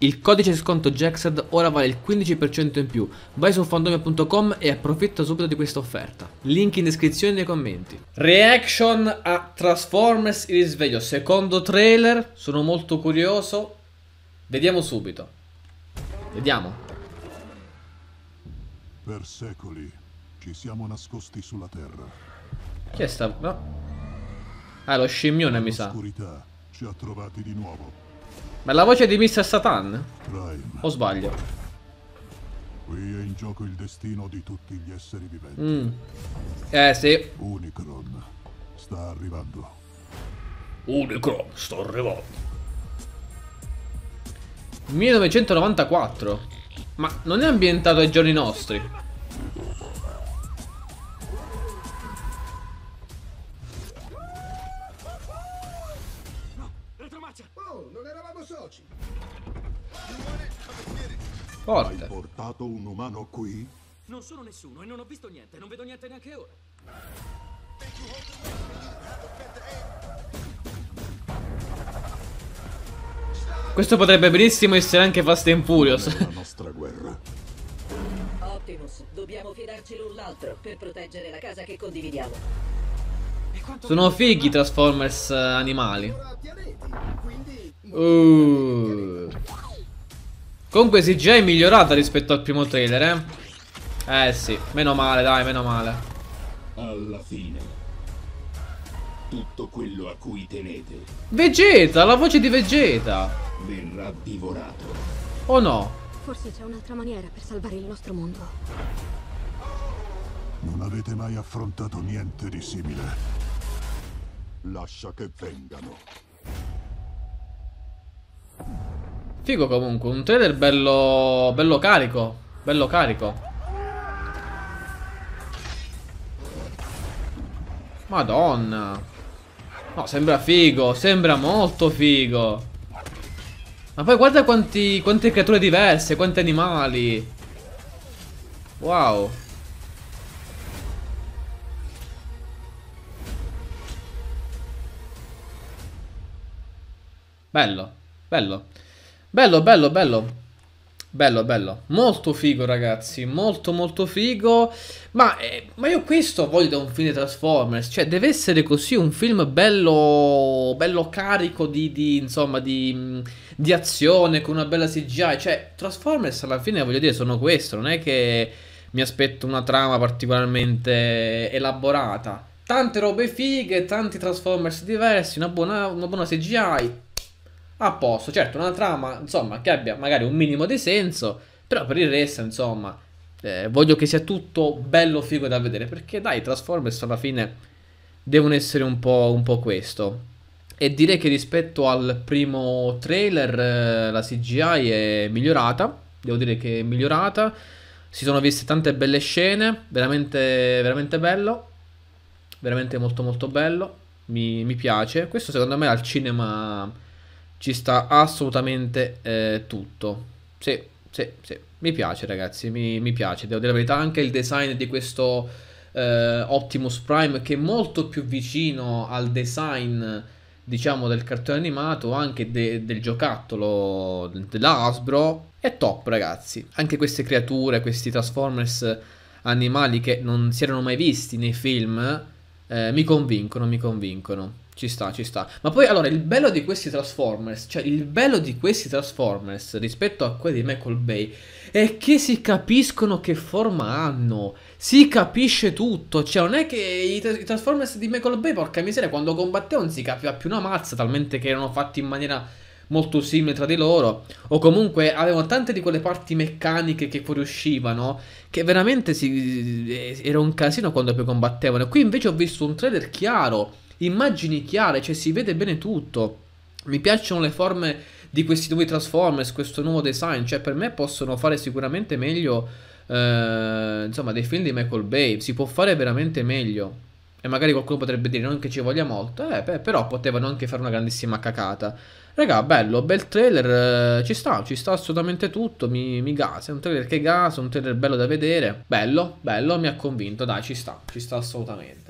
Il codice sconto Jaxed ora vale il 15% in più, vai su fandomia.com e approfitta subito di questa offerta. Link in descrizione nei commenti. Reaction a Transformers Il risveglio, secondo trailer, sono molto curioso, vediamo subito. Vediamo. Per secoli ci siamo nascosti sulla Terra. Chi è sta? No. Ah, lo scimmione mi sa. L'oscurità ci ha trovati di nuovo. Ma è la voce di Mr. Satan? O sbaglio? Qui è in gioco il destino di tutti gli esseri viventi. Mm. Eh sì. Unicron sta arrivando. Unicron sta arrivando. 1994. Ma non è ambientato ai giorni nostri. non eravamo soci. Porta. Hai portato un umano qui? Non sono nessuno e non ho visto niente, non vedo niente neanche ora. Questo potrebbe benissimo essere anche Fast and Furious. La nostra guerra. Optimus, dobbiamo fidarci l'un l'altro per proteggere la casa che condividiamo. Sono fighi Transformers eh, animali. Uh. Comunque CGI è migliorata rispetto al primo trailer, eh? Eh sì, meno male, dai, meno male. Alla fine, tutto quello a cui tenete. Vegeta, la voce di Vegeta. Verrà divorato. O no? Forse c'è un'altra maniera per salvare il nostro mondo. Non avete mai affrontato niente di simile. Lascia che vengano. Figo comunque, un trailer bello, bello carico, bello carico. Madonna. No, sembra figo, sembra molto figo. Ma poi guarda quanti, quante creature diverse, quanti animali. Wow. Bello, bello. Bello, bello, bello. Bello, bello. Molto figo, ragazzi. Molto, molto figo. Ma, eh, ma, io questo voglio da un film di Transformers. Cioè, deve essere così un film bello, bello carico di, di insomma, di, mm, di, azione, con una bella CGI. Cioè, Transformers alla fine, voglio dire, sono questo. Non è che mi aspetto una trama particolarmente elaborata. Tante robe fighe, tanti Transformers diversi, una buona, una buona CGI, a posto. Certo, una trama, insomma, che abbia magari un minimo di senso, però per il resto, insomma, eh, voglio che sia tutto bello figo da vedere, perché dai, Transformers alla fine devono essere un po', un po questo. E direi che rispetto al primo trailer eh, la CGI è migliorata, devo dire che è migliorata, si sono viste tante belle scene, veramente, veramente bello, veramente molto molto bello, mi, mi piace, questo secondo me al cinema ci sta assolutamente eh, tutto. Sì, sì, sì. Mi piace, ragazzi. Mi, mi, piace. Devo dire la verità. Anche il design di questo eh, Optimus Prime, che è molto più vicino al design, diciamo, del cartone animato, anche de, del giocattolo dell'Asbro. È top, ragazzi. Anche queste creature, questi Transformers animali che non si erano mai visti nei film, eh, mi convincono, mi convincono. Ci sta, ci sta. Ma poi allora il bello di questi Transformers, cioè il bello di questi Transformers rispetto a quelli di Michael Bay è che si capiscono che forma hanno. Si capisce tutto, cioè non è che i, i Transformers di Michael Bay, porca miseria, quando combattevano si capiva più una mazza, talmente che erano fatti in maniera molto simile tra di loro o comunque avevano tante di quelle parti meccaniche che fuoriuscivano che veramente si, eh, era un casino quando poi combattevano. Qui invece ho visto un trailer chiaro immagini chiare, cioè si vede bene tutto. Mi piacciono le forme di questi nuovi Transformers, questo nuovo design, cioè per me possono fare sicuramente meglio eh, insomma dei film di Michael Bay, si può fare veramente meglio. E magari qualcuno potrebbe dire non che ci voglia molto, eh, beh, però potevano anche fare una grandissima cacata. Raga, bello, bel trailer, eh, ci sta, ci sta assolutamente tutto, mi, mi gasa, è un trailer che gasa, un trailer bello da vedere, bello, bello, mi ha convinto, dai, ci sta, ci sta assolutamente.